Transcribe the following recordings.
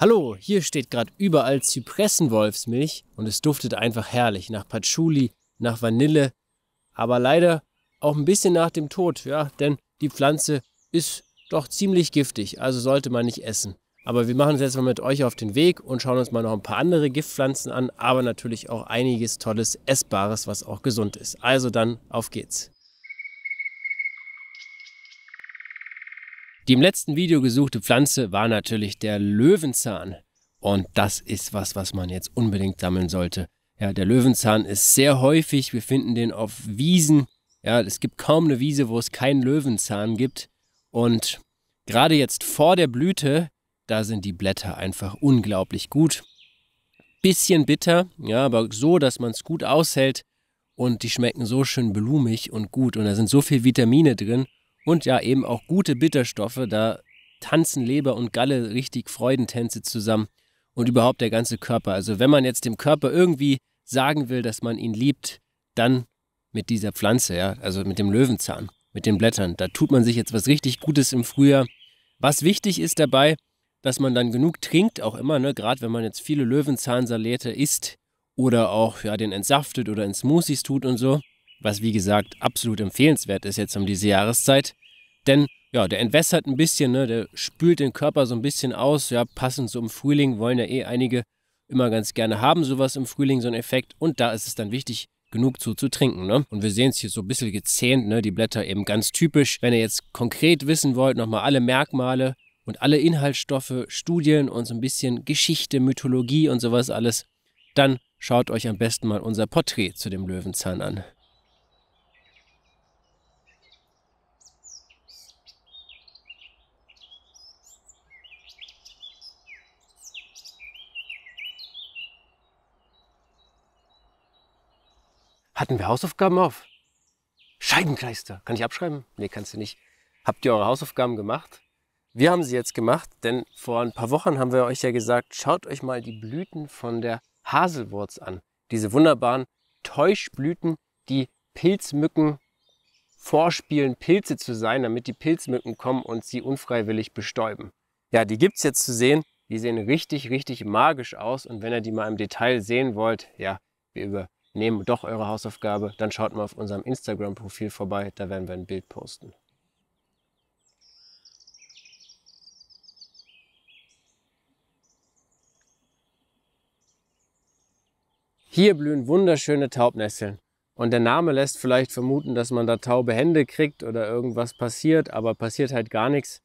Hallo, hier steht gerade überall Zypressenwolfsmilch und es duftet einfach herrlich nach Patchouli, nach Vanille, aber leider auch ein bisschen nach dem Tod, ja, denn die Pflanze ist doch ziemlich giftig, also sollte man nicht essen. Aber wir machen es jetzt mal mit euch auf den Weg und schauen uns mal noch ein paar andere Giftpflanzen an, aber natürlich auch einiges tolles Essbares, was auch gesund ist. Also dann, auf geht's. Die im letzten Video gesuchte Pflanze war natürlich der Löwenzahn. Und das ist was, was man jetzt unbedingt sammeln sollte. Ja, der Löwenzahn ist sehr häufig. Wir finden den auf Wiesen. Ja, es gibt kaum eine Wiese, wo es keinen Löwenzahn gibt. Und gerade jetzt vor der Blüte, da sind die Blätter einfach unglaublich gut. Bisschen bitter, ja, aber so, dass man es gut aushält. Und die schmecken so schön blumig und gut. Und da sind so viele Vitamine drin. Und ja, eben auch gute Bitterstoffe, da tanzen Leber und Galle richtig Freudentänze zusammen und überhaupt der ganze Körper. Also wenn man jetzt dem Körper irgendwie sagen will, dass man ihn liebt, dann mit dieser Pflanze, ja, also mit dem Löwenzahn, mit den Blättern. Da tut man sich jetzt was richtig Gutes im Frühjahr. Was wichtig ist dabei, dass man dann genug trinkt, auch immer, ne? gerade wenn man jetzt viele Löwenzahnsalate isst oder auch ja, den entsaftet oder in Smoothies tut und so, was wie gesagt absolut empfehlenswert ist jetzt um diese Jahreszeit. Denn ja, der entwässert ein bisschen, ne? der spült den Körper so ein bisschen aus. Ja, passend zum Frühling wollen ja eh einige immer ganz gerne haben, sowas im Frühling, so einen Effekt. Und da ist es dann wichtig, genug zu, zu trinken. Ne? Und wir sehen es hier so ein bisschen gezähnt, ne? die Blätter eben ganz typisch. Wenn ihr jetzt konkret wissen wollt, nochmal alle Merkmale und alle Inhaltsstoffe, Studien und so ein bisschen Geschichte, Mythologie und sowas alles, dann schaut euch am besten mal unser Porträt zu dem Löwenzahn an. Hatten wir Hausaufgaben auf? Scheibenkleister. Kann ich abschreiben? Nee, kannst du nicht. Habt ihr eure Hausaufgaben gemacht? Wir haben sie jetzt gemacht, denn vor ein paar Wochen haben wir euch ja gesagt, schaut euch mal die Blüten von der Haselwurz an. Diese wunderbaren Täuschblüten, die Pilzmücken vorspielen, Pilze zu sein, damit die Pilzmücken kommen und sie unfreiwillig bestäuben. Ja, die gibt es jetzt zu sehen. Die sehen richtig, richtig magisch aus. Und wenn ihr die mal im Detail sehen wollt, ja, wir über nehmt doch eure Hausaufgabe, dann schaut mal auf unserem Instagram-Profil vorbei, da werden wir ein Bild posten. Hier blühen wunderschöne Taubnesseln. Und der Name lässt vielleicht vermuten, dass man da taube Hände kriegt oder irgendwas passiert, aber passiert halt gar nichts.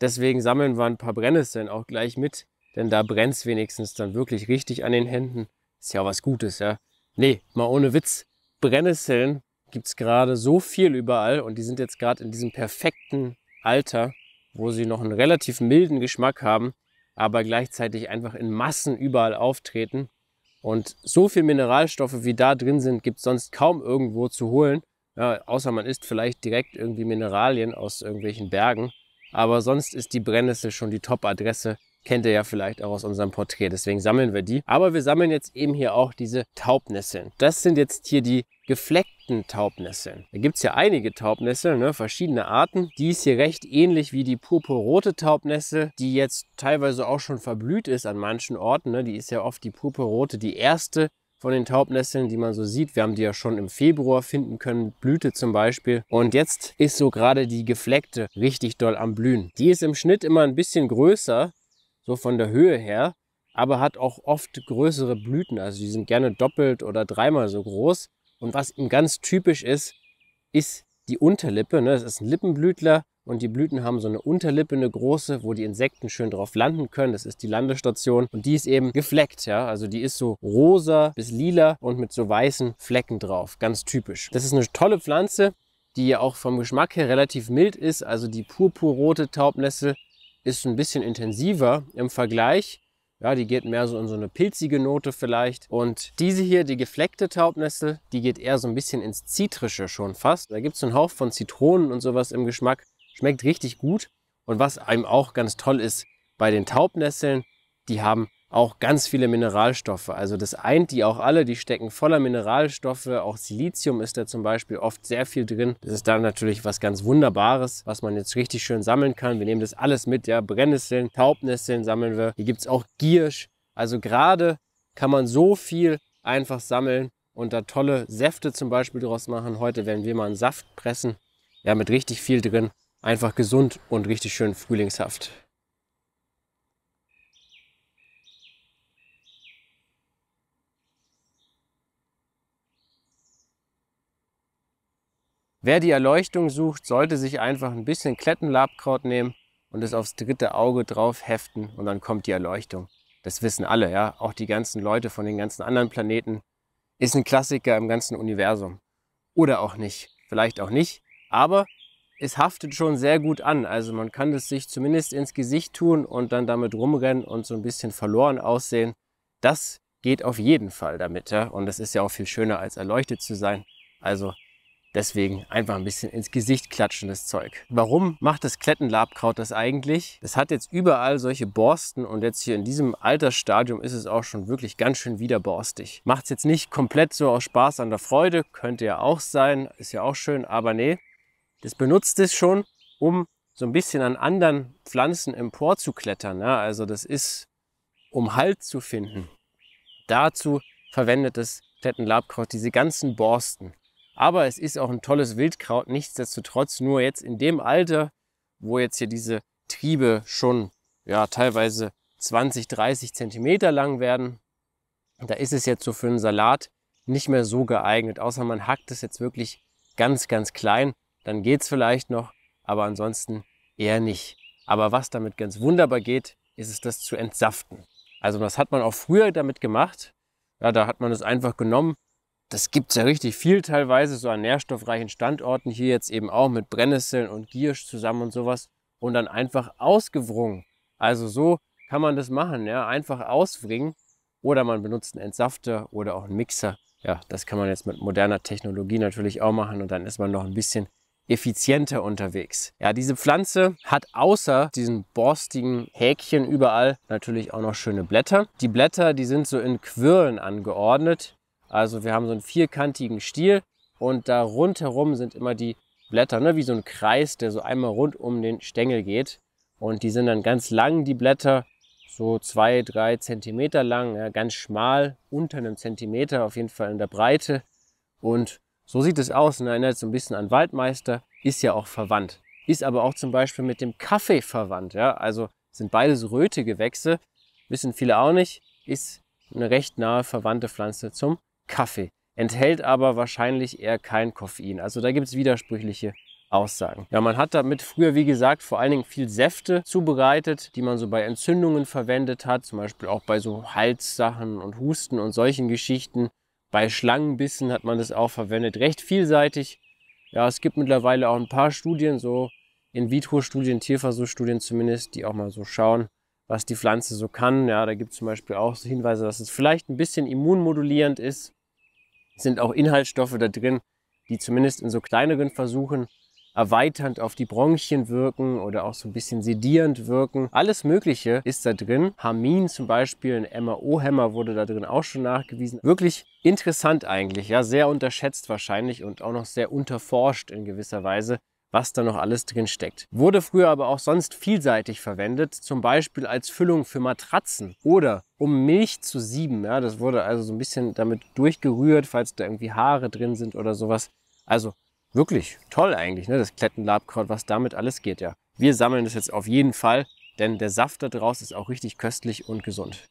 Deswegen sammeln wir ein paar Brennnesseln auch gleich mit, denn da brennt es wenigstens dann wirklich richtig an den Händen. Ist ja auch was Gutes, ja. Nee, mal ohne Witz. Brennnesseln gibt es gerade so viel überall und die sind jetzt gerade in diesem perfekten Alter, wo sie noch einen relativ milden Geschmack haben, aber gleichzeitig einfach in Massen überall auftreten. Und so viel Mineralstoffe, wie da drin sind, gibt es sonst kaum irgendwo zu holen. Ja, außer man isst vielleicht direkt irgendwie Mineralien aus irgendwelchen Bergen. Aber sonst ist die Brennnessel schon die Top-Adresse Kennt ihr ja vielleicht auch aus unserem Porträt. Deswegen sammeln wir die. Aber wir sammeln jetzt eben hier auch diese Taubnisseln. Das sind jetzt hier die gefleckten Taubnisseln. Da gibt es ja einige Taubnessel, ne, verschiedene Arten. Die ist hier recht ähnlich wie die purpurrote Taubnessel, die jetzt teilweise auch schon verblüht ist an manchen Orten. Ne. Die ist ja oft die purpurrote, die erste von den Taubnesseln, die man so sieht. Wir haben die ja schon im Februar finden können, Blüte zum Beispiel. Und jetzt ist so gerade die gefleckte richtig doll am Blühen. Die ist im Schnitt immer ein bisschen größer so von der Höhe her, aber hat auch oft größere Blüten. Also die sind gerne doppelt oder dreimal so groß. Und was ihm ganz typisch ist, ist die Unterlippe. Ne? Das ist ein Lippenblütler und die Blüten haben so eine Unterlippe, eine große, wo die Insekten schön drauf landen können. Das ist die Landestation und die ist eben gefleckt, ja. Also die ist so rosa bis lila und mit so weißen Flecken drauf. Ganz typisch. Das ist eine tolle Pflanze, die ja auch vom Geschmack her relativ mild ist. Also die purpurrote Taubnessel ist ein bisschen intensiver im Vergleich. Ja, die geht mehr so in so eine pilzige Note vielleicht. Und diese hier, die gefleckte Taubnessel, die geht eher so ein bisschen ins Zitrische schon fast. Da gibt es einen Hauch von Zitronen und sowas im Geschmack. Schmeckt richtig gut. Und was einem auch ganz toll ist bei den Taubnesseln, die haben auch ganz viele Mineralstoffe. Also das eint die auch alle, die stecken voller Mineralstoffe. Auch Silizium ist da zum Beispiel oft sehr viel drin. Das ist dann natürlich was ganz Wunderbares, was man jetzt richtig schön sammeln kann. Wir nehmen das alles mit, ja, Brennnesseln, Taubnesseln sammeln wir. Hier gibt es auch Giersch. Also gerade kann man so viel einfach sammeln und da tolle Säfte zum Beispiel draus machen. Heute werden wir mal einen Saft pressen, ja, mit richtig viel drin. Einfach gesund und richtig schön frühlingshaft. Wer die Erleuchtung sucht, sollte sich einfach ein bisschen Klettenlabkraut nehmen und es aufs dritte Auge drauf heften und dann kommt die Erleuchtung. Das wissen alle, ja, auch die ganzen Leute von den ganzen anderen Planeten. Ist ein Klassiker im ganzen Universum. Oder auch nicht, vielleicht auch nicht, aber es haftet schon sehr gut an. Also man kann es sich zumindest ins Gesicht tun und dann damit rumrennen und so ein bisschen verloren aussehen. Das geht auf jeden Fall damit. Ja? Und es ist ja auch viel schöner, als erleuchtet zu sein. Also Deswegen einfach ein bisschen ins Gesicht klatschen, das Zeug. Warum macht das Klettenlabkraut das eigentlich? Das hat jetzt überall solche Borsten und jetzt hier in diesem Altersstadium ist es auch schon wirklich ganz schön wieder borstig. Macht es jetzt nicht komplett so aus Spaß an der Freude, könnte ja auch sein, ist ja auch schön, aber nee. Das benutzt es schon, um so ein bisschen an anderen Pflanzen emporzuklettern. Ja, also das ist, um Halt zu finden. Dazu verwendet das Klettenlabkraut diese ganzen Borsten. Aber es ist auch ein tolles Wildkraut, nichtsdestotrotz nur jetzt in dem Alter, wo jetzt hier diese Triebe schon ja, teilweise 20, 30 Zentimeter lang werden. Da ist es jetzt so für einen Salat nicht mehr so geeignet, außer man hackt es jetzt wirklich ganz, ganz klein. Dann geht es vielleicht noch, aber ansonsten eher nicht. Aber was damit ganz wunderbar geht, ist es das zu entsaften. Also das hat man auch früher damit gemacht. Ja, da hat man es einfach genommen, das gibt es ja richtig viel teilweise, so an nährstoffreichen Standorten, hier jetzt eben auch mit Brennnesseln und Giersch zusammen und sowas und dann einfach ausgewrungen. Also so kann man das machen, ja, einfach auswringen oder man benutzt einen Entsafter oder auch einen Mixer. Ja, das kann man jetzt mit moderner Technologie natürlich auch machen und dann ist man noch ein bisschen effizienter unterwegs. Ja, diese Pflanze hat außer diesen borstigen Häkchen überall natürlich auch noch schöne Blätter. Die Blätter, die sind so in Quirlen angeordnet. Also wir haben so einen vierkantigen Stiel und da rundherum sind immer die Blätter, ne? wie so ein Kreis, der so einmal rund um den Stängel geht. Und die sind dann ganz lang, die Blätter, so zwei, drei Zentimeter lang, ja, ganz schmal, unter einem Zentimeter auf jeden Fall in der Breite. Und so sieht es aus und ne, erinnert so ein bisschen an Waldmeister, ist ja auch verwandt. Ist aber auch zum Beispiel mit dem Kaffee verwandt. Ja? Also sind beides Rötegewächse, wissen viele auch nicht, ist eine recht nahe verwandte Pflanze zum Kaffee, enthält aber wahrscheinlich eher kein Koffein. Also da gibt es widersprüchliche Aussagen. Ja, man hat damit früher, wie gesagt, vor allen Dingen viel Säfte zubereitet, die man so bei Entzündungen verwendet hat, zum Beispiel auch bei so Halssachen und Husten und solchen Geschichten. Bei Schlangenbissen hat man das auch verwendet, recht vielseitig. Ja, es gibt mittlerweile auch ein paar Studien, so In-vitro-Studien, Tierversuchsstudien zumindest, die auch mal so schauen, was die Pflanze so kann. Ja, da gibt es zum Beispiel auch Hinweise, dass es vielleicht ein bisschen immunmodulierend ist sind auch Inhaltsstoffe da drin, die zumindest in so kleineren Versuchen erweiternd auf die Bronchien wirken oder auch so ein bisschen sedierend wirken. Alles Mögliche ist da drin. Harmin zum Beispiel, ein MAO-Hämmer wurde da drin auch schon nachgewiesen. Wirklich interessant eigentlich, ja, sehr unterschätzt wahrscheinlich und auch noch sehr unterforscht in gewisser Weise was da noch alles drin steckt. Wurde früher aber auch sonst vielseitig verwendet, zum Beispiel als Füllung für Matratzen oder um Milch zu sieben. Ja, das wurde also so ein bisschen damit durchgerührt, falls da irgendwie Haare drin sind oder sowas. Also wirklich toll eigentlich, ne? das Klettenlabkraut, was damit alles geht, ja. Wir sammeln das jetzt auf jeden Fall, denn der Saft da draus ist auch richtig köstlich und gesund.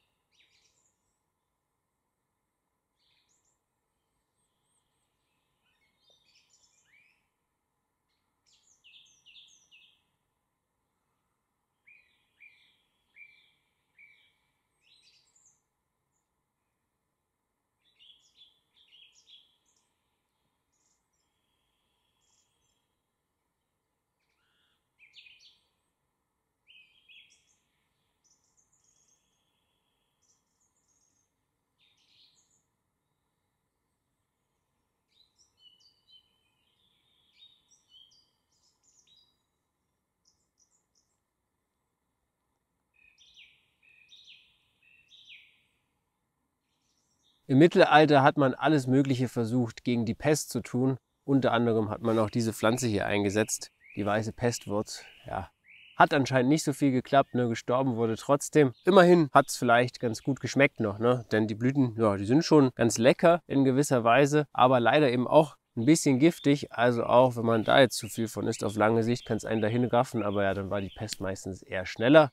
Im Mittelalter hat man alles Mögliche versucht, gegen die Pest zu tun. Unter anderem hat man auch diese Pflanze hier eingesetzt, die weiße Pestwurz. Ja, hat anscheinend nicht so viel geklappt, ne? gestorben wurde trotzdem. Immerhin hat es vielleicht ganz gut geschmeckt noch, ne? denn die Blüten, ja, die sind schon ganz lecker in gewisser Weise, aber leider eben auch ein bisschen giftig. Also auch wenn man da jetzt zu viel von isst, auf lange Sicht kann es einen dahin raffen, aber ja, dann war die Pest meistens eher schneller.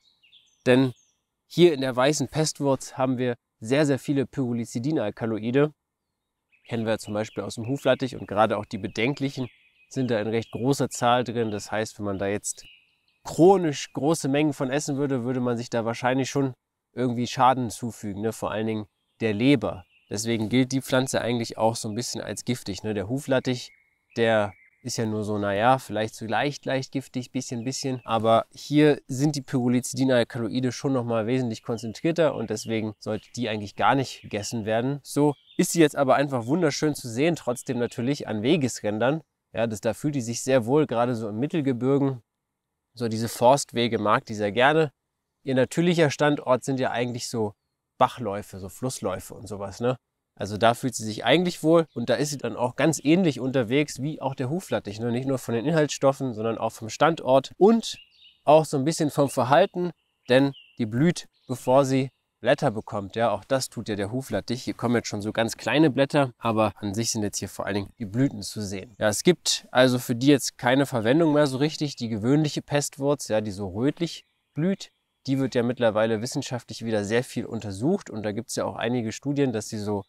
Denn hier in der weißen Pestwurz haben wir sehr, sehr viele Pyrolycidinalkaloide. Kennen wir zum Beispiel aus dem Huflattich und gerade auch die bedenklichen sind da in recht großer Zahl drin. Das heißt, wenn man da jetzt chronisch große Mengen von essen würde, würde man sich da wahrscheinlich schon irgendwie Schaden zufügen, ne? vor allen Dingen der Leber. Deswegen gilt die Pflanze eigentlich auch so ein bisschen als giftig. Ne? Der Huflattich, der ist ja nur so, naja, vielleicht so leicht, leicht giftig, bisschen, bisschen. Aber hier sind die Pyrrolizidin-Alkaloide schon nochmal wesentlich konzentrierter und deswegen sollte die eigentlich gar nicht gegessen werden. So ist sie jetzt aber einfach wunderschön zu sehen, trotzdem natürlich an Wegesrändern. Ja, das, da fühlt die sich sehr wohl, gerade so im Mittelgebirgen. So diese Forstwege mag die sehr gerne. Ihr natürlicher Standort sind ja eigentlich so Bachläufe, so Flussläufe und sowas, ne? Also da fühlt sie sich eigentlich wohl und da ist sie dann auch ganz ähnlich unterwegs wie auch der Huflattich. Ne? Nicht nur von den Inhaltsstoffen, sondern auch vom Standort und auch so ein bisschen vom Verhalten, denn die blüht, bevor sie Blätter bekommt. Ja, auch das tut ja der Huflattich. Hier kommen jetzt schon so ganz kleine Blätter, aber an sich sind jetzt hier vor allen Dingen die Blüten zu sehen. Ja, es gibt also für die jetzt keine Verwendung mehr so richtig. Die gewöhnliche Pestwurz, ja, die so rötlich blüht, die wird ja mittlerweile wissenschaftlich wieder sehr viel untersucht und da gibt es ja auch einige Studien, dass sie so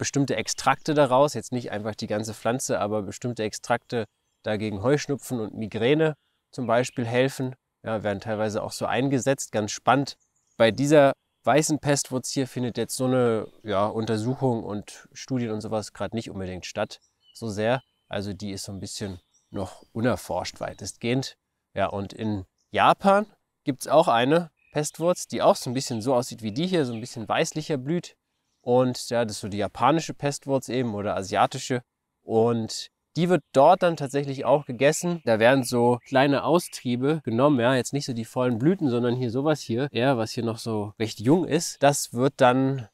bestimmte Extrakte daraus, jetzt nicht einfach die ganze Pflanze, aber bestimmte Extrakte dagegen Heuschnupfen und Migräne zum Beispiel helfen, ja, werden teilweise auch so eingesetzt. Ganz spannend. Bei dieser weißen Pestwurz hier findet jetzt so eine ja, Untersuchung und Studien und sowas gerade nicht unbedingt statt, so sehr. Also die ist so ein bisschen noch unerforscht weitestgehend. Ja, und in Japan gibt es auch eine Pestwurz, die auch so ein bisschen so aussieht wie die hier, so ein bisschen weißlicher blüht. Und ja, das ist so die japanische Pestwurz eben oder asiatische. Und die wird dort dann tatsächlich auch gegessen. Da werden so kleine Austriebe genommen, ja, jetzt nicht so die vollen Blüten, sondern hier sowas hier, ja, was hier noch so recht jung ist. Das wird dann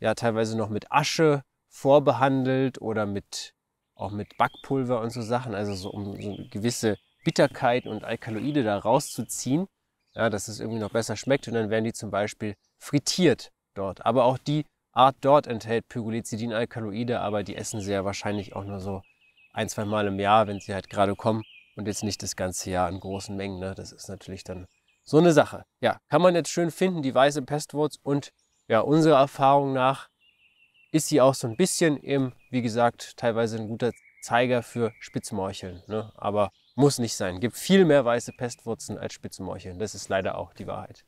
ja teilweise noch mit Asche vorbehandelt oder mit auch mit Backpulver und so Sachen, also so um so eine gewisse Bitterkeit und Alkaloide da rauszuziehen, ja, dass es irgendwie noch besser schmeckt. Und dann werden die zum Beispiel frittiert dort. Aber auch die Art dort enthält Pyrgolizidin-Alkaloide, aber die essen sie ja wahrscheinlich auch nur so ein, zwei Mal im Jahr, wenn sie halt gerade kommen und jetzt nicht das ganze Jahr in großen Mengen. Ne? Das ist natürlich dann so eine Sache. Ja, kann man jetzt schön finden, die weiße Pestwurz und ja, unserer Erfahrung nach ist sie auch so ein bisschen eben, wie gesagt, teilweise ein guter Zeiger für Spitzmorcheln. Ne? Aber muss nicht sein. Gibt viel mehr weiße Pestwurzen als Spitzmorcheln. Das ist leider auch die Wahrheit.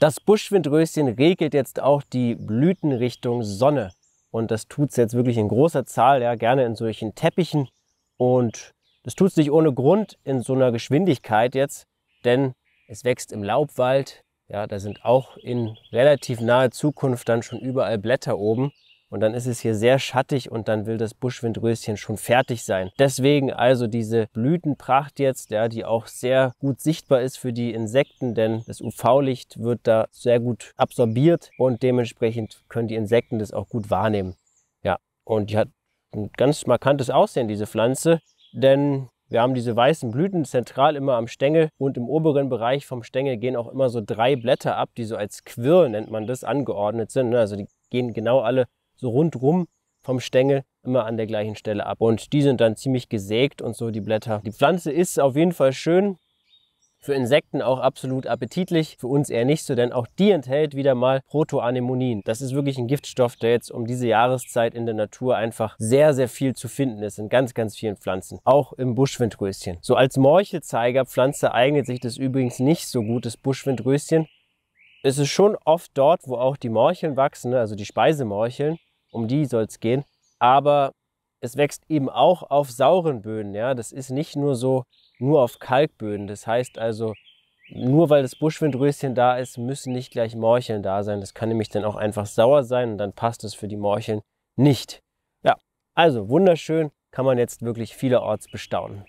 Das Buschwindröschen regelt jetzt auch die Blütenrichtung Sonne. Und das tut es jetzt wirklich in großer Zahl, ja, gerne in solchen Teppichen. Und das tut es nicht ohne Grund in so einer Geschwindigkeit jetzt, denn es wächst im Laubwald. Ja, da sind auch in relativ naher Zukunft dann schon überall Blätter oben und dann ist es hier sehr schattig und dann will das Buschwindröschen schon fertig sein. Deswegen also diese Blütenpracht jetzt, ja, die auch sehr gut sichtbar ist für die Insekten, denn das UV-Licht wird da sehr gut absorbiert und dementsprechend können die Insekten das auch gut wahrnehmen. Ja, und die hat ein ganz markantes Aussehen, diese Pflanze, denn wir haben diese weißen Blüten zentral immer am Stängel und im oberen Bereich vom Stängel gehen auch immer so drei Blätter ab, die so als Quirl nennt man das, angeordnet sind. Ne? Also die gehen genau alle so rundrum vom Stängel immer an der gleichen Stelle ab. Und die sind dann ziemlich gesägt und so die Blätter. Die Pflanze ist auf jeden Fall schön. Für Insekten auch absolut appetitlich, für uns eher nicht so, denn auch die enthält wieder mal Protoanemonien. Das ist wirklich ein Giftstoff, der jetzt um diese Jahreszeit in der Natur einfach sehr, sehr viel zu finden ist in ganz, ganz vielen Pflanzen, auch im Buschwindröschen. So als Morchelzeigerpflanze eignet sich das übrigens nicht so gut, das Buschwindröschen. Es ist schon oft dort, wo auch die Morcheln wachsen, ne, also die Speisemorcheln. Um die soll es gehen. Aber es wächst eben auch auf sauren Böden. Ja? Das ist nicht nur so, nur auf Kalkböden. Das heißt also, nur weil das Buschwindröschen da ist, müssen nicht gleich Morcheln da sein. Das kann nämlich dann auch einfach sauer sein und dann passt es für die Morcheln nicht. Ja, also wunderschön, kann man jetzt wirklich vielerorts bestaunen.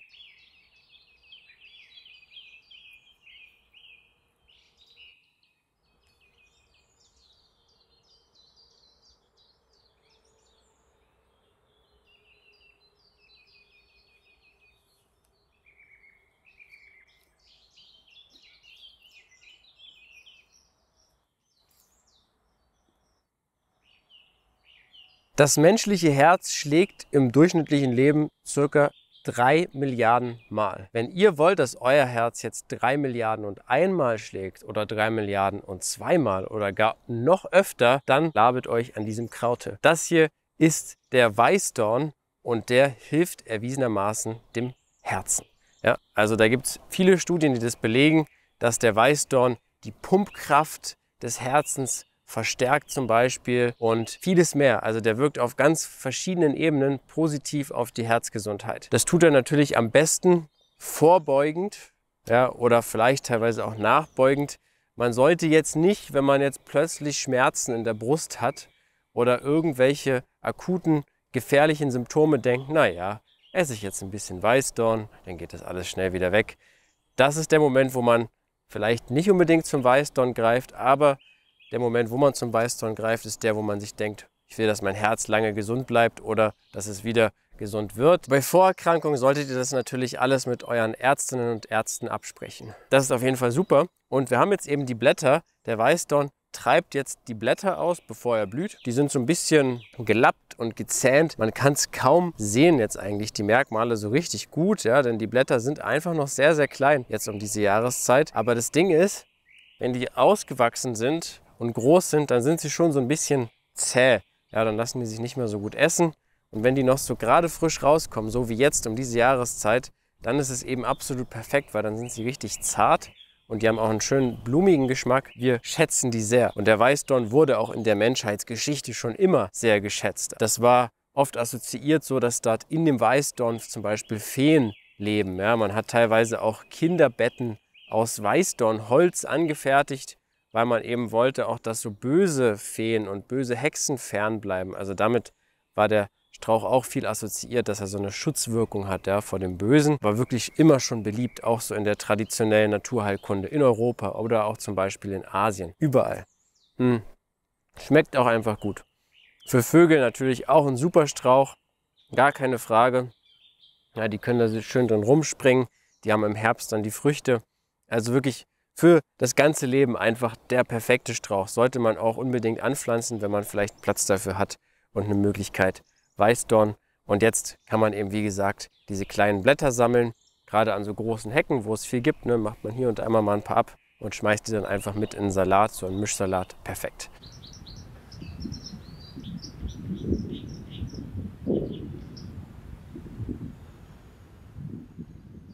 Das menschliche Herz schlägt im durchschnittlichen Leben circa 3 Milliarden Mal. Wenn ihr wollt, dass euer Herz jetzt 3 Milliarden und einmal schlägt oder 3 Milliarden und zweimal oder gar noch öfter, dann labet euch an diesem Kraute. Das hier ist der Weißdorn und der hilft erwiesenermaßen dem Herzen. Ja, also da gibt es viele Studien, die das belegen, dass der Weißdorn die Pumpkraft des Herzens verstärkt zum Beispiel und vieles mehr. Also der wirkt auf ganz verschiedenen Ebenen positiv auf die Herzgesundheit. Das tut er natürlich am besten vorbeugend ja, oder vielleicht teilweise auch nachbeugend. Man sollte jetzt nicht, wenn man jetzt plötzlich Schmerzen in der Brust hat oder irgendwelche akuten gefährlichen Symptome denken, naja, esse ich jetzt ein bisschen Weißdorn, dann geht das alles schnell wieder weg. Das ist der Moment, wo man vielleicht nicht unbedingt zum Weißdorn greift, aber der Moment, wo man zum Weißdorn greift, ist der, wo man sich denkt, ich will, dass mein Herz lange gesund bleibt oder dass es wieder gesund wird. Bei Vorerkrankungen solltet ihr das natürlich alles mit euren Ärztinnen und Ärzten absprechen. Das ist auf jeden Fall super. Und wir haben jetzt eben die Blätter. Der Weißdorn treibt jetzt die Blätter aus, bevor er blüht. Die sind so ein bisschen gelappt und gezähnt. Man kann es kaum sehen jetzt eigentlich, die Merkmale so richtig gut, ja, denn die Blätter sind einfach noch sehr, sehr klein jetzt um diese Jahreszeit. Aber das Ding ist, wenn die ausgewachsen sind und groß sind, dann sind sie schon so ein bisschen zäh. Ja, dann lassen die sich nicht mehr so gut essen. Und wenn die noch so gerade frisch rauskommen, so wie jetzt um diese Jahreszeit, dann ist es eben absolut perfekt, weil dann sind sie richtig zart und die haben auch einen schönen blumigen Geschmack. Wir schätzen die sehr. Und der Weißdorn wurde auch in der Menschheitsgeschichte schon immer sehr geschätzt. Das war oft assoziiert so, dass dort in dem Weißdorn zum Beispiel Feen leben. Ja, man hat teilweise auch Kinderbetten aus Weißdornholz angefertigt weil man eben wollte auch, dass so böse Feen und böse Hexen fernbleiben. Also damit war der Strauch auch viel assoziiert, dass er so eine Schutzwirkung hat ja, vor dem Bösen. War wirklich immer schon beliebt, auch so in der traditionellen Naturheilkunde in Europa oder auch zum Beispiel in Asien. Überall. Hm. Schmeckt auch einfach gut. Für Vögel natürlich auch ein super Strauch, gar keine Frage. Ja, die können da schön drin rumspringen. Die haben im Herbst dann die Früchte. Also wirklich für das ganze Leben einfach der perfekte Strauch. Sollte man auch unbedingt anpflanzen, wenn man vielleicht Platz dafür hat und eine Möglichkeit. Weißdorn. Und jetzt kann man eben, wie gesagt, diese kleinen Blätter sammeln. Gerade an so großen Hecken, wo es viel gibt, ne, macht man hier und einmal mal ein paar ab und schmeißt die dann einfach mit in einen Salat, so einen Mischsalat. Perfekt.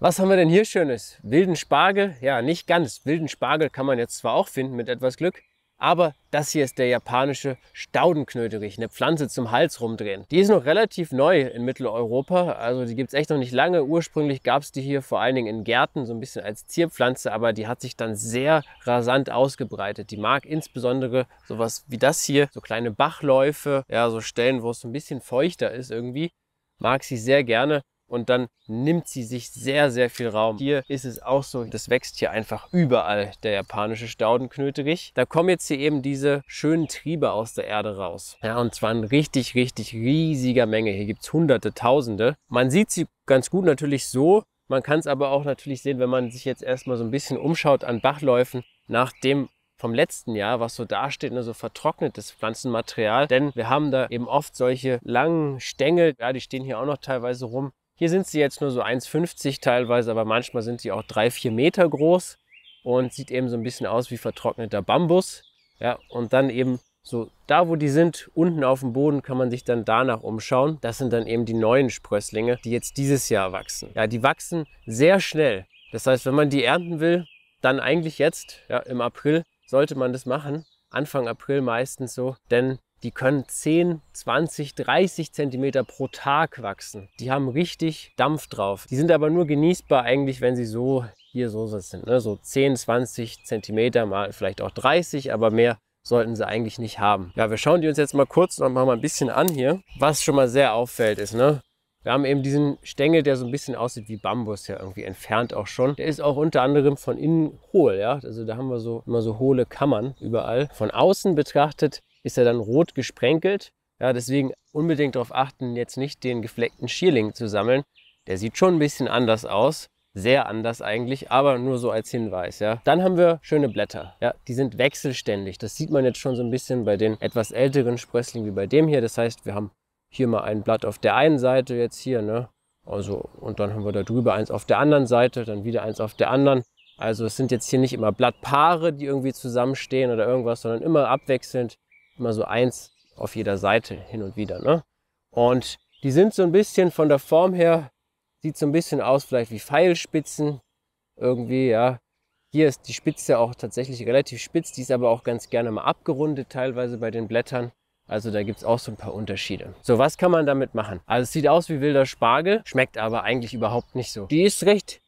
Was haben wir denn hier Schönes? Wilden Spargel? Ja, nicht ganz. Wilden Spargel kann man jetzt zwar auch finden mit etwas Glück, aber das hier ist der japanische Staudenknöterich, eine Pflanze zum Hals rumdrehen. Die ist noch relativ neu in Mitteleuropa, also die gibt es echt noch nicht lange. Ursprünglich gab es die hier vor allen Dingen in Gärten, so ein bisschen als Zierpflanze, aber die hat sich dann sehr rasant ausgebreitet. Die mag insbesondere sowas wie das hier, so kleine Bachläufe, ja, so Stellen, wo es so ein bisschen feuchter ist irgendwie, mag sie sehr gerne und dann nimmt sie sich sehr, sehr viel Raum. Hier ist es auch so, das wächst hier einfach überall, der japanische Staudenknöterich. Da kommen jetzt hier eben diese schönen Triebe aus der Erde raus. Ja, und zwar in richtig, richtig riesiger Menge. Hier gibt es hunderte, tausende. Man sieht sie ganz gut natürlich so. Man kann es aber auch natürlich sehen, wenn man sich jetzt erstmal so ein bisschen umschaut an Bachläufen nach dem vom letzten Jahr, was so dasteht, ne, so vertrocknetes Pflanzenmaterial. Denn wir haben da eben oft solche langen Stängel, ja, die stehen hier auch noch teilweise rum, hier sind sie jetzt nur so 1,50 teilweise, aber manchmal sind sie auch 3, 4 Meter groß und sieht eben so ein bisschen aus wie vertrockneter Bambus. Ja, und dann eben so da, wo die sind, unten auf dem Boden, kann man sich dann danach umschauen. Das sind dann eben die neuen Sprösslinge, die jetzt dieses Jahr wachsen. Ja, die wachsen sehr schnell. Das heißt, wenn man die ernten will, dann eigentlich jetzt, ja, im April, sollte man das machen. Anfang April meistens so, denn die können 10, 20, 30 Zentimeter pro Tag wachsen. Die haben richtig Dampf drauf. Die sind aber nur genießbar eigentlich, wenn sie so hier so sind. Ne? So 10, 20 Zentimeter mal vielleicht auch 30, aber mehr sollten sie eigentlich nicht haben. Ja, wir schauen die uns jetzt mal kurz noch mal ein bisschen an hier. Was schon mal sehr auffällt ist, ne? Wir haben eben diesen Stängel, der so ein bisschen aussieht wie Bambus, ja irgendwie entfernt auch schon. Der ist auch unter anderem von innen hohl, ja. Also da haben wir so immer so hohle Kammern überall. Von außen betrachtet ist er dann rot gesprenkelt. Ja, deswegen unbedingt darauf achten, jetzt nicht den gefleckten Schierling zu sammeln. Der sieht schon ein bisschen anders aus. Sehr anders eigentlich, aber nur so als Hinweis. Ja. Dann haben wir schöne Blätter. Ja, die sind wechselständig. Das sieht man jetzt schon so ein bisschen bei den etwas älteren Sprösslingen wie bei dem hier. Das heißt, wir haben hier mal ein Blatt auf der einen Seite jetzt hier. Ne? Also, und dann haben wir da drüber eins auf der anderen Seite, dann wieder eins auf der anderen. Also es sind jetzt hier nicht immer Blattpaare, die irgendwie zusammenstehen oder irgendwas, sondern immer abwechselnd immer so eins auf jeder Seite hin und wieder. Ne? Und die sind so ein bisschen von der Form her, sieht so ein bisschen aus vielleicht wie Pfeilspitzen irgendwie, ja. Hier ist die Spitze auch tatsächlich relativ spitz, die ist aber auch ganz gerne mal abgerundet teilweise bei den Blättern. Also da gibt es auch so ein paar Unterschiede. So, was kann man damit machen? Also es sieht aus wie wilder Spargel, schmeckt aber eigentlich überhaupt nicht so. Die ist recht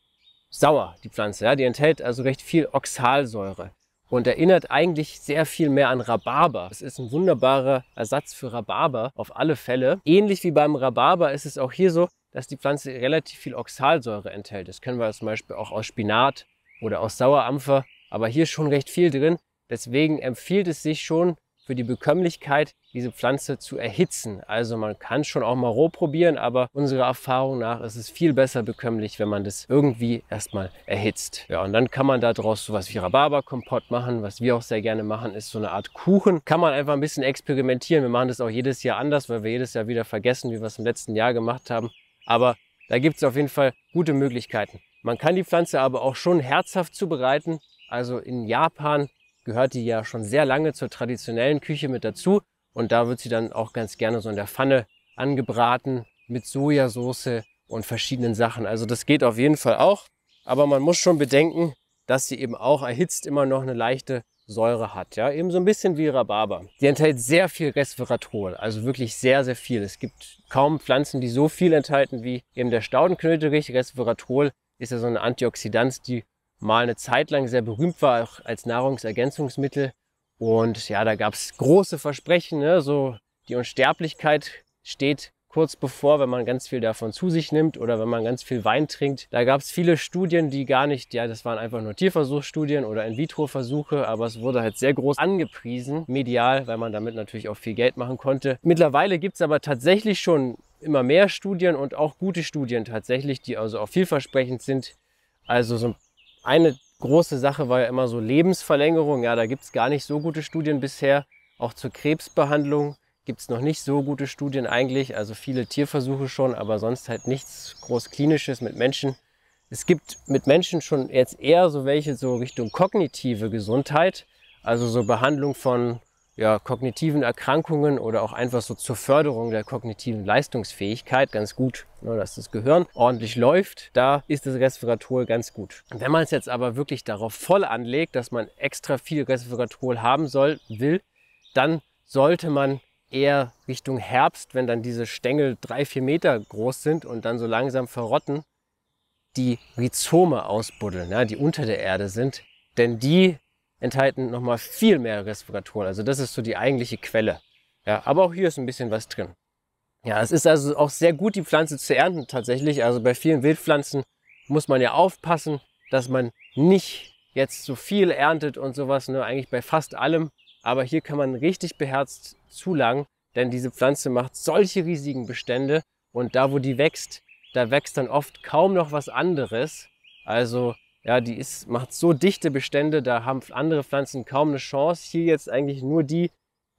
sauer, die Pflanze. Ja? Die enthält also recht viel Oxalsäure und erinnert eigentlich sehr viel mehr an Rhabarber. Es ist ein wunderbarer Ersatz für Rhabarber auf alle Fälle. Ähnlich wie beim Rhabarber ist es auch hier so, dass die Pflanze relativ viel Oxalsäure enthält. Das können wir zum Beispiel auch aus Spinat oder aus Sauerampfer, aber hier schon recht viel drin. Deswegen empfiehlt es sich schon, für die Bekömmlichkeit, diese Pflanze zu erhitzen. Also man kann schon auch mal roh probieren, aber unserer Erfahrung nach ist es viel besser bekömmlich, wenn man das irgendwie erstmal erhitzt. Ja, und dann kann man daraus sowas wie Rhabarberkompott machen. Was wir auch sehr gerne machen, ist so eine Art Kuchen. Kann man einfach ein bisschen experimentieren. Wir machen das auch jedes Jahr anders, weil wir jedes Jahr wieder vergessen, wie wir es im letzten Jahr gemacht haben. Aber da gibt es auf jeden Fall gute Möglichkeiten. Man kann die Pflanze aber auch schon herzhaft zubereiten. Also in Japan gehört die ja schon sehr lange zur traditionellen Küche mit dazu. Und da wird sie dann auch ganz gerne so in der Pfanne angebraten mit Sojasauce und verschiedenen Sachen. Also das geht auf jeden Fall auch. Aber man muss schon bedenken, dass sie eben auch erhitzt immer noch eine leichte Säure hat. Ja, eben so ein bisschen wie Rhabarber. Die enthält sehr viel Resveratrol, also wirklich sehr, sehr viel. Es gibt kaum Pflanzen, die so viel enthalten wie eben der Staudenknöterich. Resveratrol ist ja so eine Antioxidanz, die mal eine Zeit lang sehr berühmt war, auch als Nahrungsergänzungsmittel. Und ja, da gab es große Versprechen, ne? so die Unsterblichkeit steht kurz bevor, wenn man ganz viel davon zu sich nimmt oder wenn man ganz viel Wein trinkt. Da gab es viele Studien, die gar nicht, ja, das waren einfach nur Tierversuchsstudien oder In-vitro-Versuche, aber es wurde halt sehr groß angepriesen, medial, weil man damit natürlich auch viel Geld machen konnte. Mittlerweile gibt es aber tatsächlich schon immer mehr Studien und auch gute Studien tatsächlich, die also auch vielversprechend sind. Also so ein eine große Sache war ja immer so Lebensverlängerung. Ja, da gibt es gar nicht so gute Studien bisher. Auch zur Krebsbehandlung gibt es noch nicht so gute Studien eigentlich. Also viele Tierversuche schon, aber sonst halt nichts groß Klinisches mit Menschen. Es gibt mit Menschen schon jetzt eher so welche so Richtung kognitive Gesundheit, also so Behandlung von ja, kognitiven Erkrankungen oder auch einfach so zur Förderung der kognitiven Leistungsfähigkeit ganz gut, ne, dass das Gehirn ordentlich läuft. Da ist das Resveratrol ganz gut. Wenn man es jetzt aber wirklich darauf voll anlegt, dass man extra viel Resveratrol haben soll, will, dann sollte man eher Richtung Herbst, wenn dann diese Stängel drei, vier Meter groß sind und dann so langsam verrotten, die Rhizome ausbuddeln, ja, die unter der Erde sind. Denn die enthalten nochmal viel mehr Respiratoren. Also das ist so die eigentliche Quelle. Ja, aber auch hier ist ein bisschen was drin. Ja, es ist also auch sehr gut, die Pflanze zu ernten tatsächlich. Also bei vielen Wildpflanzen muss man ja aufpassen, dass man nicht jetzt so viel erntet und sowas, ne? eigentlich bei fast allem. Aber hier kann man richtig beherzt zulangen, denn diese Pflanze macht solche riesigen Bestände und da, wo die wächst, da wächst dann oft kaum noch was anderes. Also ja, die ist, macht so dichte Bestände, da haben andere Pflanzen kaum eine Chance. Hier jetzt eigentlich nur die,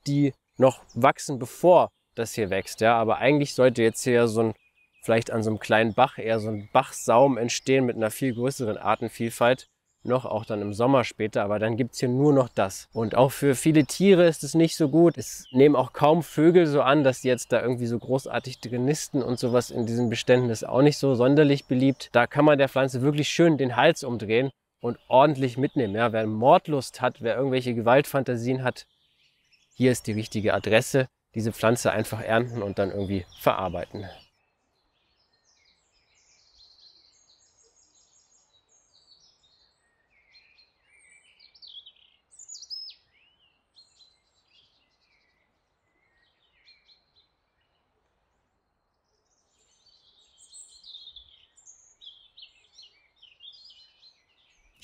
die noch wachsen, bevor das hier wächst. Ja, aber eigentlich sollte jetzt hier so ein, vielleicht an so einem kleinen Bach eher so ein Bachsaum entstehen mit einer viel größeren Artenvielfalt noch, auch dann im Sommer später, aber dann gibt es hier nur noch das. Und auch für viele Tiere ist es nicht so gut. Es nehmen auch kaum Vögel so an, dass die jetzt da irgendwie so großartig drin nisten und sowas in diesen Beständen ist auch nicht so sonderlich beliebt. Da kann man der Pflanze wirklich schön den Hals umdrehen und ordentlich mitnehmen. Ja, wer Mordlust hat, wer irgendwelche Gewaltfantasien hat, hier ist die richtige Adresse. Diese Pflanze einfach ernten und dann irgendwie verarbeiten.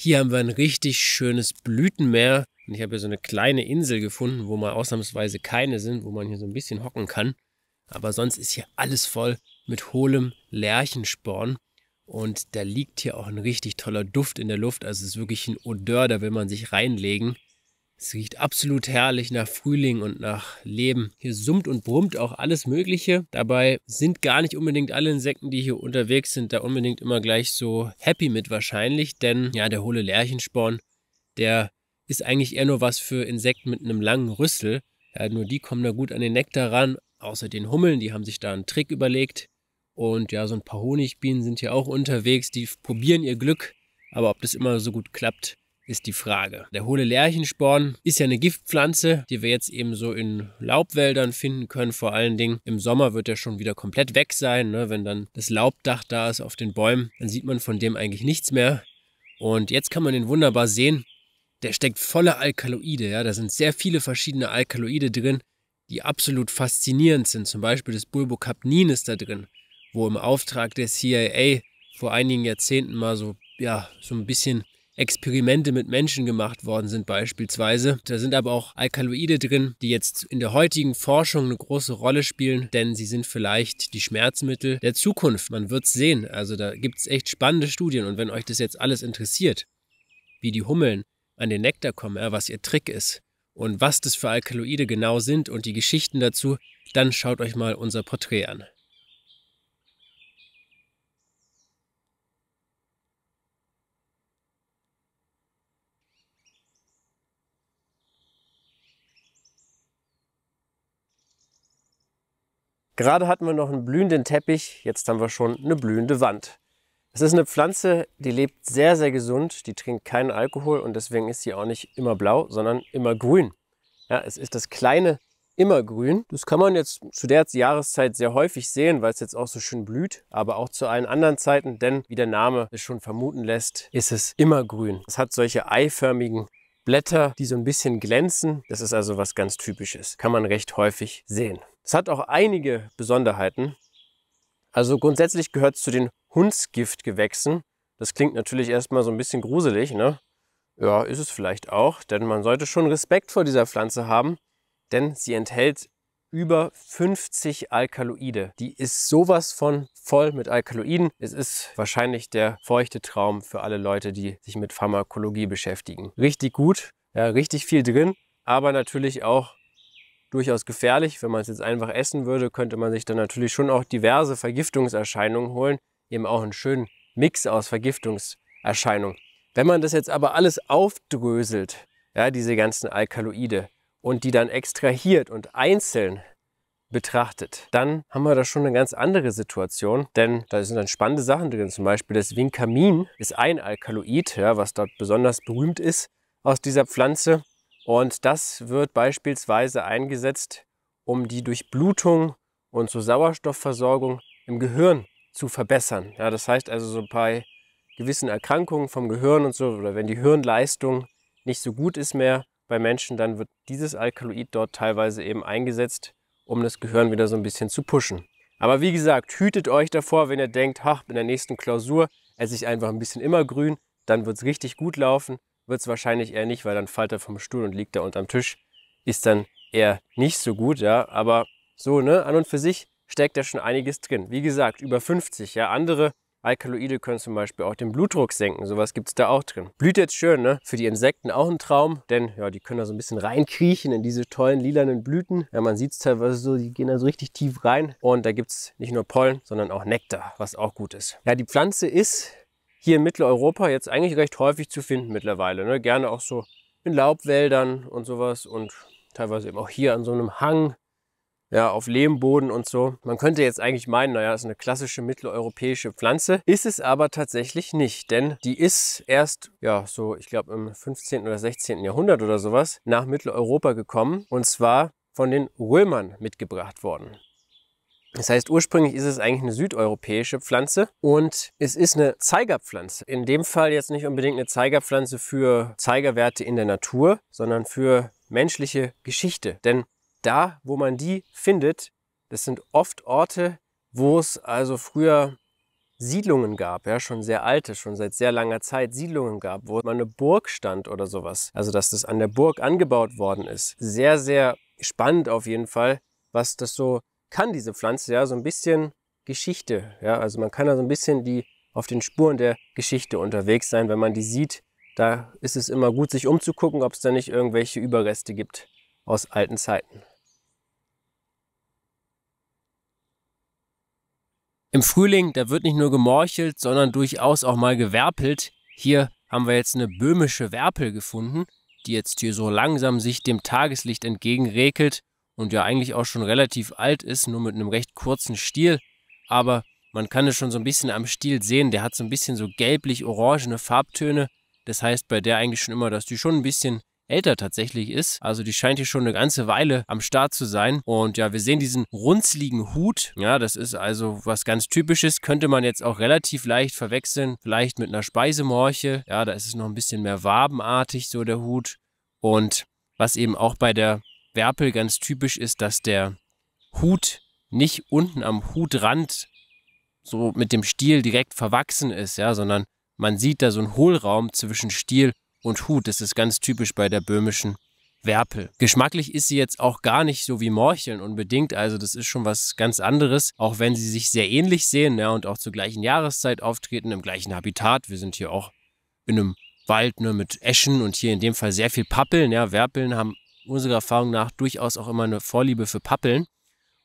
Hier haben wir ein richtig schönes Blütenmeer. Und ich habe hier so eine kleine Insel gefunden, wo mal ausnahmsweise keine sind, wo man hier so ein bisschen hocken kann. Aber sonst ist hier alles voll mit hohlem Lärchensporn. Und da liegt hier auch ein richtig toller Duft in der Luft. Also es ist wirklich ein Odeur, da will man sich reinlegen. Es riecht absolut herrlich nach Frühling und nach Leben. Hier summt und brummt auch alles Mögliche. Dabei sind gar nicht unbedingt alle Insekten, die hier unterwegs sind, da unbedingt immer gleich so happy mit wahrscheinlich, denn ja, der hohle Lärchensporn, der ist eigentlich eher nur was für Insekten mit einem langen Rüssel. Ja, nur die kommen da gut an den Nektar ran, außer den Hummeln, die haben sich da einen Trick überlegt. Und ja, so ein paar Honigbienen sind hier auch unterwegs, die probieren ihr Glück, aber ob das immer so gut klappt, ist die Frage. Der hohle Lärchensporn ist ja eine Giftpflanze, die wir jetzt eben so in Laubwäldern finden können. Vor allen Dingen im Sommer wird er schon wieder komplett weg sein. Ne? Wenn dann das Laubdach da ist auf den Bäumen, dann sieht man von dem eigentlich nichts mehr. Und jetzt kann man den wunderbar sehen. Der steckt voller Alkaloide. Ja? Da sind sehr viele verschiedene Alkaloide drin, die absolut faszinierend sind. Zum Beispiel das Bulbocapnin ist da drin, wo im Auftrag der CIA vor einigen Jahrzehnten mal so, ja, so ein bisschen Experimente mit Menschen gemacht worden sind beispielsweise. Da sind aber auch Alkaloide drin, die jetzt in der heutigen Forschung eine große Rolle spielen, denn sie sind vielleicht die Schmerzmittel der Zukunft. Man wird es sehen. Also da gibt es echt spannende Studien und wenn euch das jetzt alles interessiert, wie die Hummeln an den Nektar kommen, was ihr Trick ist und was das für Alkaloide genau sind und die Geschichten dazu, dann schaut euch mal unser Porträt an. Gerade hatten wir noch einen blühenden Teppich, jetzt haben wir schon eine blühende Wand. Es ist eine Pflanze, die lebt sehr, sehr gesund, die trinkt keinen Alkohol und deswegen ist sie auch nicht immer blau, sondern immer grün. Ja, es ist das kleine Immergrün. Das kann man jetzt zu der Jahreszeit sehr häufig sehen, weil es jetzt auch so schön blüht, aber auch zu allen anderen Zeiten, denn wie der Name es schon vermuten lässt, ist es immergrün. Es hat solche eiförmigen Blätter, die so ein bisschen glänzen. Das ist also was ganz Typisches. Kann man recht häufig sehen. Es hat auch einige Besonderheiten. Also grundsätzlich gehört es zu den Hundsgiftgewächsen. Das klingt natürlich erstmal so ein bisschen gruselig, ne? Ja, ist es vielleicht auch, denn man sollte schon Respekt vor dieser Pflanze haben, denn sie enthält über 50 Alkaloide. Die ist sowas von voll mit Alkaloiden. Es ist wahrscheinlich der feuchte Traum für alle Leute, die sich mit Pharmakologie beschäftigen. Richtig gut, ja, richtig viel drin, aber natürlich auch durchaus gefährlich. Wenn man es jetzt einfach essen würde, könnte man sich dann natürlich schon auch diverse Vergiftungserscheinungen holen. Eben auch einen schönen Mix aus Vergiftungserscheinungen. Wenn man das jetzt aber alles aufdröselt, ja, diese ganzen Alkaloide, und die dann extrahiert und einzeln betrachtet, dann haben wir da schon eine ganz andere Situation, denn da sind dann spannende Sachen drin. Zum Beispiel das Vinkamin ist ein Alkaloid, ja, was dort besonders berühmt ist aus dieser Pflanze. Und das wird beispielsweise eingesetzt, um die Durchblutung und zur so Sauerstoffversorgung im Gehirn zu verbessern. Ja, das heißt also so bei gewissen Erkrankungen vom Gehirn und so, oder wenn die Hirnleistung nicht so gut ist mehr bei Menschen, dann wird dieses Alkaloid dort teilweise eben eingesetzt, um das Gehirn wieder so ein bisschen zu pushen. Aber wie gesagt, hütet euch davor, wenn ihr denkt, ach, in der nächsten Klausur esse ich einfach ein bisschen immergrün, dann wird es richtig gut laufen wird es wahrscheinlich eher nicht, weil dann fällt er vom Stuhl und liegt da unterm Tisch. Ist dann eher nicht so gut, ja. Aber so, ne, an und für sich steckt da schon einiges drin. Wie gesagt, über 50, ja. Andere Alkaloide können zum Beispiel auch den Blutdruck senken. Sowas gibt es da auch drin. Blüht jetzt schön, ne? Für die Insekten auch ein Traum, denn ja, die können da so ein bisschen reinkriechen in diese tollen lilanen Blüten. Ja, man sieht es teilweise so, die gehen da so richtig tief rein. Und da gibt es nicht nur Pollen, sondern auch Nektar, was auch gut ist. Ja, die Pflanze ist hier in Mitteleuropa jetzt eigentlich recht häufig zu finden mittlerweile. Ne? Gerne auch so in Laubwäldern und sowas und teilweise eben auch hier an so einem Hang, ja, auf Lehmboden und so. Man könnte jetzt eigentlich meinen, naja, ist eine klassische mitteleuropäische Pflanze. Ist es aber tatsächlich nicht, denn die ist erst, ja, so, ich glaube im 15. oder 16. Jahrhundert oder sowas nach Mitteleuropa gekommen und zwar von den Römern mitgebracht worden. Das heißt, ursprünglich ist es eigentlich eine südeuropäische Pflanze und es ist eine Zeigerpflanze. In dem Fall jetzt nicht unbedingt eine Zeigerpflanze für Zeigerwerte in der Natur, sondern für menschliche Geschichte. Denn da, wo man die findet, das sind oft Orte, wo es also früher Siedlungen gab, ja, schon sehr alte, schon seit sehr langer Zeit Siedlungen gab, wo mal eine Burg stand oder sowas. Also, dass das an der Burg angebaut worden ist. Sehr, sehr spannend auf jeden Fall, was das so kann diese Pflanze ja so ein bisschen Geschichte. Ja? Also man kann da so ein bisschen die auf den Spuren der Geschichte unterwegs sein, wenn man die sieht. Da ist es immer gut, sich umzugucken, ob es da nicht irgendwelche Überreste gibt aus alten Zeiten. Im Frühling, da wird nicht nur gemorchelt, sondern durchaus auch mal gewerpelt. Hier haben wir jetzt eine böhmische Werpel gefunden, die jetzt hier so langsam sich dem Tageslicht entgegenregelt und ja eigentlich auch schon relativ alt ist, nur mit einem recht kurzen Stiel. Aber man kann es schon so ein bisschen am Stiel sehen, der hat so ein bisschen so gelblich-orangene Farbtöne. Das heißt bei der eigentlich schon immer, dass die schon ein bisschen älter tatsächlich ist. Also die scheint hier schon eine ganze Weile am Start zu sein. Und ja, wir sehen diesen runzligen Hut. Ja, das ist also was ganz Typisches. Könnte man jetzt auch relativ leicht verwechseln. Vielleicht mit einer Speisemorche. Ja, da ist es noch ein bisschen mehr wabenartig, so der Hut. Und was eben auch bei der Werpel ganz typisch ist, dass der Hut nicht unten am Hutrand so mit dem Stiel direkt verwachsen ist, ja, sondern man sieht da so einen Hohlraum zwischen Stiel und Hut. Das ist ganz typisch bei der böhmischen Werpel. Geschmacklich ist sie jetzt auch gar nicht so wie Morcheln unbedingt, also das ist schon was ganz anderes, auch wenn sie sich sehr ähnlich sehen ja, und auch zur gleichen Jahreszeit auftreten, im gleichen Habitat. Wir sind hier auch in einem Wald nur ne, mit Eschen und hier in dem Fall sehr viel Pappeln. Ja. Werpeln haben unserer Erfahrung nach durchaus auch immer eine Vorliebe für Pappeln.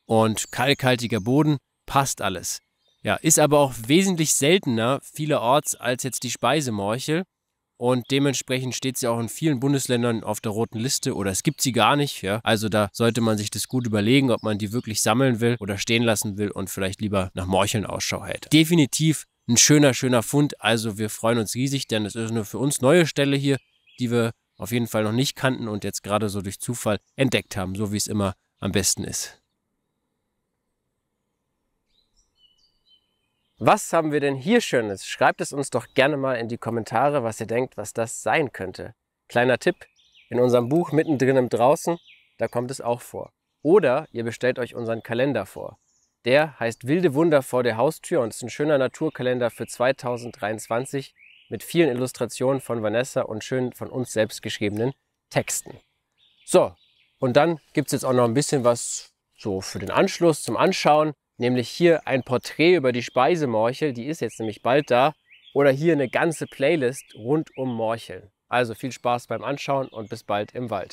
Und kalkhaltiger Boden passt alles. Ja, ist aber auch wesentlich seltener vielerorts als jetzt die Speisemorchel. Und dementsprechend steht sie auch in vielen Bundesländern auf der roten Liste oder es gibt sie gar nicht. Ja. Also da sollte man sich das gut überlegen, ob man die wirklich sammeln will oder stehen lassen will und vielleicht lieber nach Morcheln Ausschau hält. Definitiv ein schöner, schöner Fund. Also wir freuen uns riesig, denn es ist eine für uns neue Stelle hier, die wir auf jeden Fall noch nicht kannten und jetzt gerade so durch Zufall entdeckt haben, so wie es immer am besten ist. Was haben wir denn hier Schönes? Schreibt es uns doch gerne mal in die Kommentare, was ihr denkt, was das sein könnte. Kleiner Tipp, in unserem Buch Mittendrin im Draußen, da kommt es auch vor. Oder ihr bestellt euch unseren Kalender vor. Der heißt Wilde Wunder vor der Haustür und ist ein schöner Naturkalender für 2023 mit vielen Illustrationen von Vanessa und schön von uns selbst geschriebenen Texten. So, und dann gibt es jetzt auch noch ein bisschen was so für den Anschluss zum Anschauen, nämlich hier ein Porträt über die Speisemorchel, die ist jetzt nämlich bald da, oder hier eine ganze Playlist rund um Morcheln. Also viel Spaß beim Anschauen und bis bald im Wald.